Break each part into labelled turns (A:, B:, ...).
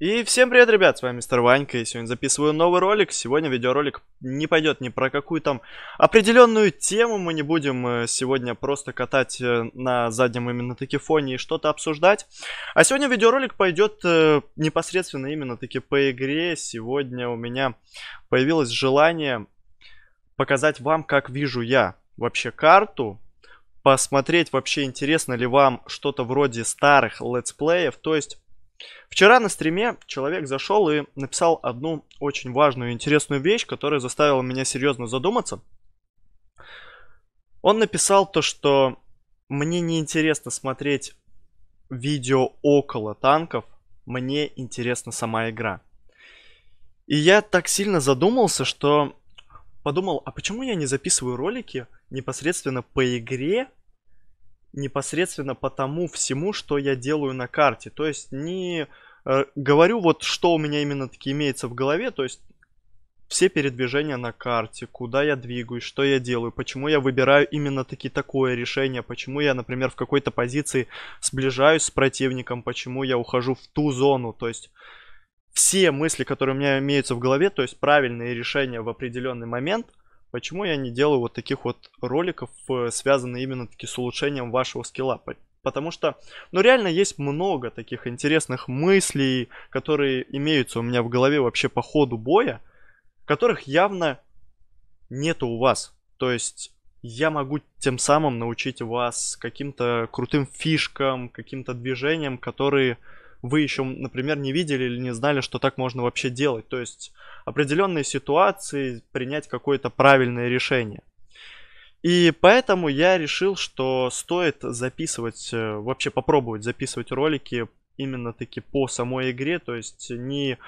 A: И всем привет, ребят, с вами мистер Ванька, и сегодня записываю новый ролик. Сегодня видеоролик не пойдет ни про какую там определенную тему, мы не будем э, сегодня просто катать э, на заднем именно таки фоне и что-то обсуждать. А сегодня видеоролик пойдет э, непосредственно именно таки по игре. Сегодня у меня появилось желание показать вам, как вижу я вообще карту, посмотреть вообще интересно ли вам что-то вроде старых летсплеев, то есть Вчера на стриме человек зашел и написал одну очень важную и интересную вещь, которая заставила меня серьезно задуматься. Он написал то, что мне не интересно смотреть видео около танков, мне интересна сама игра. И я так сильно задумался, что подумал, а почему я не записываю ролики непосредственно по игре, непосредственно по тому всему, что я делаю на карте. То есть не э, говорю вот, что у меня именно таки имеется в голове, то есть все передвижения на карте, куда я двигаюсь, что я делаю, почему я выбираю именно таки такое решение, почему я, например, в какой-то позиции сближаюсь с противником, почему я ухожу в ту зону, то есть все мысли, которые у меня имеются в голове, то есть правильные решения в определенный момент – Почему я не делаю вот таких вот роликов, э, связанных именно таки с улучшением вашего скилла? Потому что, ну реально есть много таких интересных мыслей, которые имеются у меня в голове вообще по ходу боя, которых явно нету у вас. То есть я могу тем самым научить вас каким-то крутым фишкам, каким-то движениям, которые вы еще, например, не видели или не знали, что так можно вообще делать. То есть определенные ситуации принять какое-то правильное решение. И поэтому я решил, что стоит записывать, э, вообще попробовать записывать ролики именно таки по самой игре, то есть не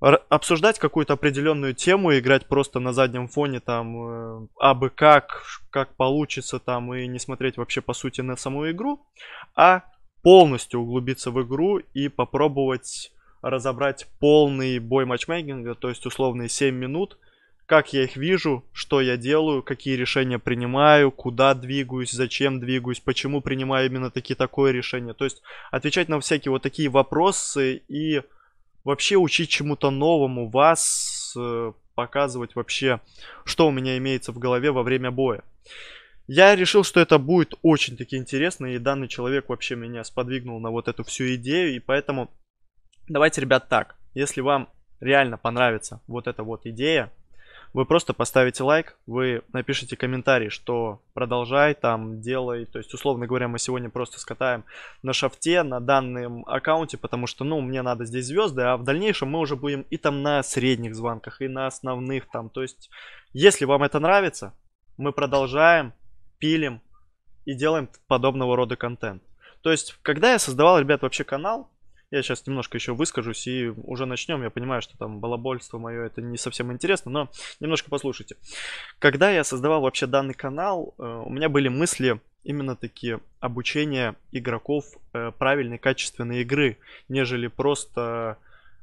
A: обсуждать какую-то определенную тему, играть просто на заднем фоне там э, а бы как, как получится там и не смотреть вообще по сути на саму игру, а полностью углубиться в игру и попробовать разобрать полный бой матчмейкинга, то есть условные 7 минут, как я их вижу, что я делаю, какие решения принимаю, куда двигаюсь, зачем двигаюсь, почему принимаю именно такие такое решение. То есть отвечать на всякие вот такие вопросы и вообще учить чему-то новому вас, э, показывать вообще, что у меня имеется в голове во время боя. Я решил, что это будет очень-таки интересно, и данный человек вообще меня сподвигнул на вот эту всю идею, и поэтому давайте, ребят, так, если вам реально понравится вот эта вот идея, вы просто поставите лайк, вы напишите комментарий, что продолжай, там, делай. То есть, условно говоря, мы сегодня просто скатаем на шафте, на данном аккаунте, потому что, ну, мне надо здесь звезды, а в дальнейшем мы уже будем и там на средних звонках, и на основных там. То есть, если вам это нравится, мы продолжаем, пилим и делаем подобного рода контент. То есть, когда я создавал, ребят, вообще канал, я сейчас немножко еще выскажусь и уже начнем. Я понимаю, что там балабольство мое это не совсем интересно, но немножко послушайте. Когда я создавал вообще данный канал, э, у меня были мысли именно такие обучение игроков э, правильной качественной игры, нежели просто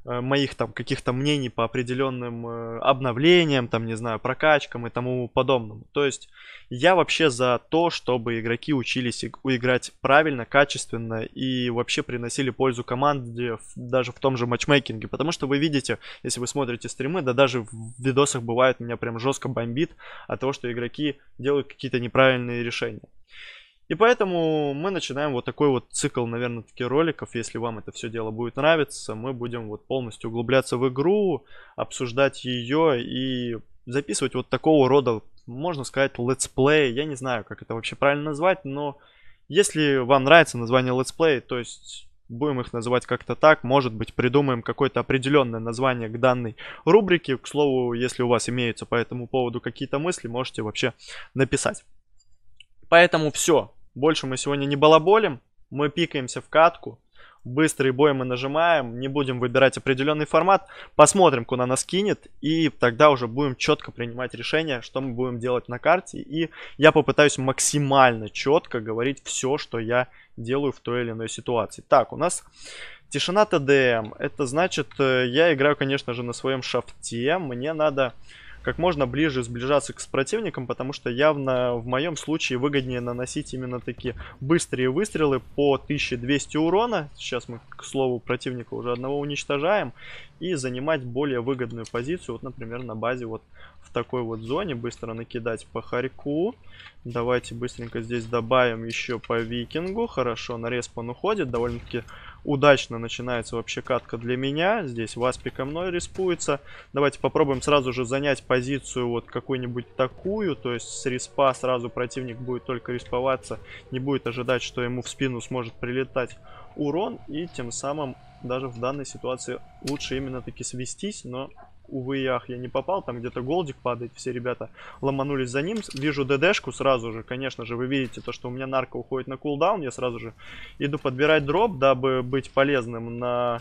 A: Э, моих там каких-то мнений по определенным э, обновлениям, там, не знаю, прокачкам и тому подобному. То есть я вообще за то, чтобы игроки учились играть правильно, качественно и вообще приносили пользу команде даже в том же матчмейкинге. Потому что вы видите, если вы смотрите стримы, да даже в видосах бывает меня прям жестко бомбит от того, что игроки делают какие-то неправильные решения. И поэтому мы начинаем вот такой вот цикл, наверное, таких роликов. Если вам это все дело будет нравиться, мы будем вот полностью углубляться в игру, обсуждать ее и записывать вот такого рода, можно сказать, летсплей. Я не знаю, как это вообще правильно назвать, но если вам нравится название летсплей, то есть будем их называть как-то так, может быть, придумаем какое-то определенное название к данной рубрике. К слову, если у вас имеются по этому поводу какие-то мысли, можете вообще написать. Поэтому все. Больше мы сегодня не балаболим. Мы пикаемся в катку. Быстрый бой мы нажимаем. Не будем выбирать определенный формат. Посмотрим, куда нас кинет. И тогда уже будем четко принимать решение, что мы будем делать на карте. И я попытаюсь максимально четко говорить все, что я делаю в той или иной ситуации. Так, у нас тишина ТДМ. Это значит, э, я играю, конечно же, на своем шафте. Мне надо как можно ближе сближаться к с противником, потому что явно в моем случае выгоднее наносить именно такие быстрые выстрелы по 1200 урона. Сейчас мы, к слову, противника уже одного уничтожаем. И занимать более выгодную позицию, вот, например, на базе вот в такой вот зоне, быстро накидать по Харьку. Давайте быстренько здесь добавим еще по Викингу. Хорошо, на респан уходит, довольно-таки удачно начинается вообще катка для меня. Здесь Васпика мной респуется. Давайте попробуем сразу же занять позицию вот какую-нибудь такую. То есть с респа сразу противник будет только респоваться. Не будет ожидать, что ему в спину сможет прилетать урон. И тем самым даже в данной ситуации лучше именно таки свестись, но увы и ах, я не попал, там где-то голдик падает, все ребята ломанулись за ним, вижу ДДшку сразу же, конечно же, вы видите то, что у меня нарко уходит на кулдаун, я сразу же иду подбирать дроп, дабы быть полезным на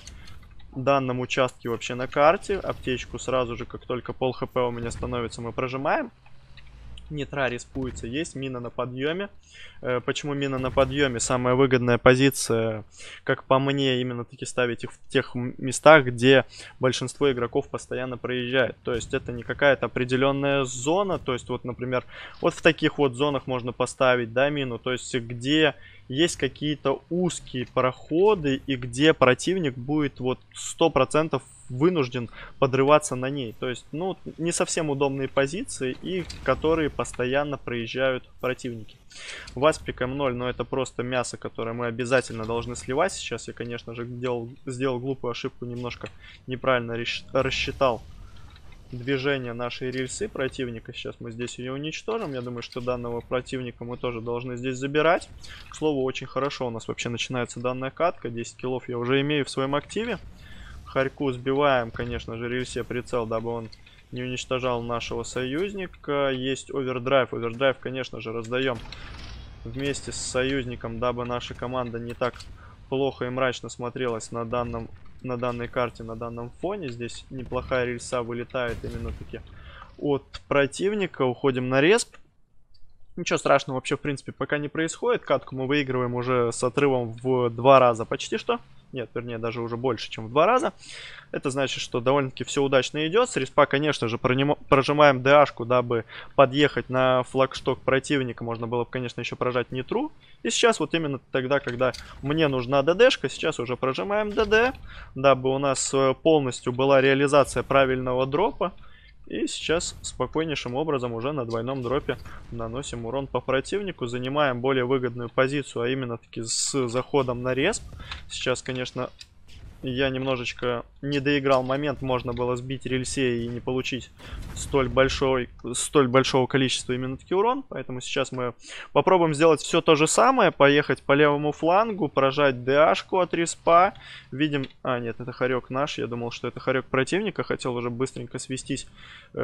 A: данном участке вообще на карте, аптечку сразу же, как только пол хп у меня становится, мы прожимаем, нитра респуется. Есть мина на подъеме. Э, почему мина на подъеме? Самая выгодная позиция, как по мне, именно таки ставить их в тех местах, где большинство игроков постоянно проезжает. То есть это не какая-то определенная зона. То есть вот, например, вот в таких вот зонах можно поставить, да, мину. То есть где есть какие-то узкие проходы и где противник будет вот 100% вынужден подрываться на ней. То есть, ну, не совсем удобные позиции, и которые постоянно проезжают противники. Васпик М0, но ну, это просто мясо, которое мы обязательно должны сливать. Сейчас я, конечно же, делал, сделал глупую ошибку, немножко неправильно рассчитал движение нашей рельсы противника. Сейчас мы здесь ее уничтожим. Я думаю, что данного противника мы тоже должны здесь забирать. К слову, очень хорошо у нас вообще начинается данная катка. 10 киллов я уже имею в своем активе. Харьку сбиваем, конечно же, рельсе прицел, дабы он не уничтожал нашего союзника. Есть овердрайв. Овердрайв, конечно же, раздаем вместе с союзником, дабы наша команда не так плохо и мрачно смотрелась на, данном, на данной карте, на данном фоне. Здесь неплохая рельса вылетает именно таки от противника. Уходим на респ. Ничего страшного вообще, в принципе, пока не происходит. Катку мы выигрываем уже с отрывом в два раза почти что нет, вернее, даже уже больше, чем в два раза. Это значит, что довольно-таки все удачно идет. С респа, конечно же, прожимаем dh дабы подъехать на флагшток противника. Можно было бы, конечно, еще прожать нетру. И сейчас вот именно тогда, когда мне нужна ДДшка, сейчас уже прожимаем ДД, дабы у нас э, полностью была реализация правильного дропа. И сейчас спокойнейшим образом уже на двойном дропе наносим урон по противнику. Занимаем более выгодную позицию, а именно таки с заходом на респ. Сейчас, конечно, я немножечко не доиграл момент, можно было сбить рельсе и не получить столь, большой, столь большого количества минутки урон. Поэтому сейчас мы попробуем сделать все то же самое, поехать по левому флангу, поражать ДАшку от респа. Видим... А, нет, это хорек наш, я думал, что это хорек противника, хотел уже быстренько свестись э,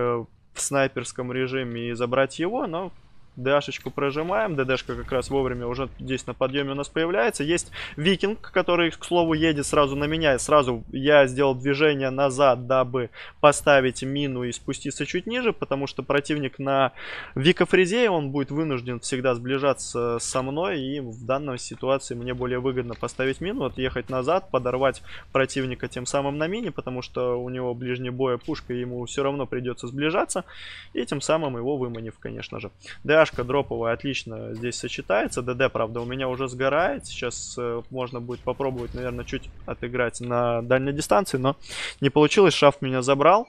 A: в снайперском режиме и забрать его, но Дашечку прожимаем. ДДшка как раз вовремя уже здесь на подъеме у нас появляется. Есть Викинг, который, к слову, едет сразу на меня. И сразу я сделал движение назад, дабы поставить мину и спуститься чуть ниже, потому что противник на Викофрезе, он будет вынужден всегда сближаться со мной. И в данной ситуации мне более выгодно поставить мину, отъехать назад, подорвать противника тем самым на мине, потому что у него ближний боя пушка, и ему все равно придется сближаться. И тем самым его выманив, конечно же. Дашка Пташка дроповая отлично здесь сочетается. ДД, правда, у меня уже сгорает. Сейчас э, можно будет попробовать, наверное, чуть отыграть на дальней дистанции, но не получилось. Шаф меня забрал.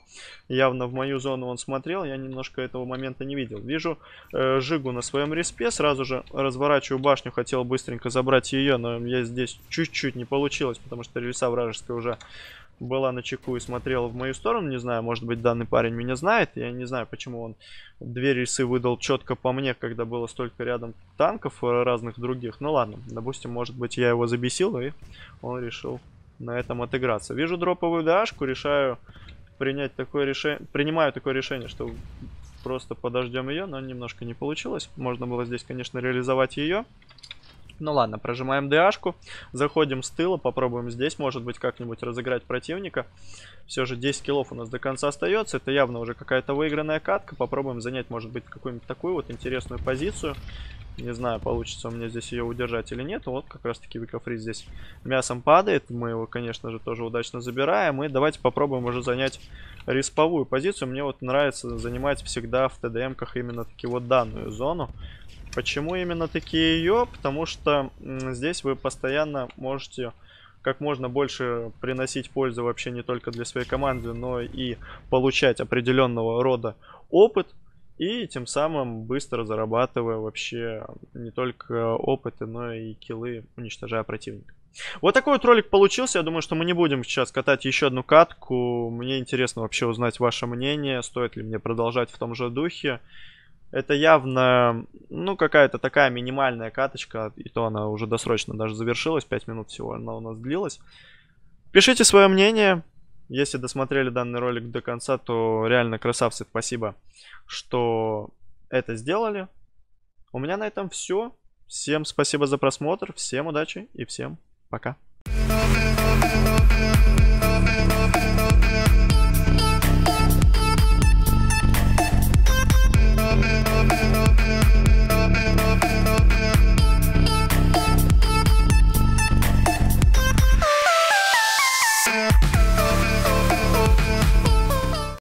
A: Явно в мою зону он смотрел. Я немножко этого момента не видел. Вижу э, Жигу на своем респе. Сразу же разворачиваю башню. Хотел быстренько забрать ее, но я здесь чуть-чуть не получилось, потому что рельса вражеская уже была на чеку и смотрела в мою сторону. Не знаю, может быть, данный парень меня знает. Я не знаю, почему он две рельсы выдал четко по мне, когда было столько рядом танков э, разных других. Ну ладно, допустим, может быть, я его забесил, и он решил на этом отыграться. Вижу дроповую дашку, решаю принять такое решение, принимаю такое решение, что просто подождем ее, но немножко не получилось. Можно было здесь, конечно, реализовать ее. Ну ладно, прожимаем ДАшку, заходим с тыла, попробуем здесь, может быть, как-нибудь разыграть противника. Все же 10 килов у нас до конца остается, это явно уже какая-то выигранная катка. Попробуем занять, может быть, какую-нибудь такую вот интересную позицию. Не знаю, получится у меня здесь ее удержать или нет. Вот как раз-таки Викафри здесь мясом падает. Мы его, конечно же, тоже удачно забираем. И давайте попробуем уже занять рисповую позицию. Мне вот нравится занимать всегда в ТДМках именно таки вот данную зону. Почему именно такие ее? Потому что здесь вы постоянно можете как можно больше приносить пользу вообще не только для своей команды, но и получать определенного рода опыт и тем самым быстро зарабатывая вообще не только опыты, но и килы уничтожая противника. Вот такой вот ролик получился. Я думаю, что мы не будем сейчас катать еще одну катку. Мне интересно вообще узнать ваше мнение, стоит ли мне продолжать в том же духе это явно, ну, какая-то такая минимальная каточка, и то она уже досрочно даже завершилась, 5 минут всего она у нас длилась. Пишите свое мнение, если досмотрели данный ролик до конца, то реально красавцы, спасибо, что это сделали. У меня на этом все. Всем спасибо за просмотр, всем удачи и всем пока.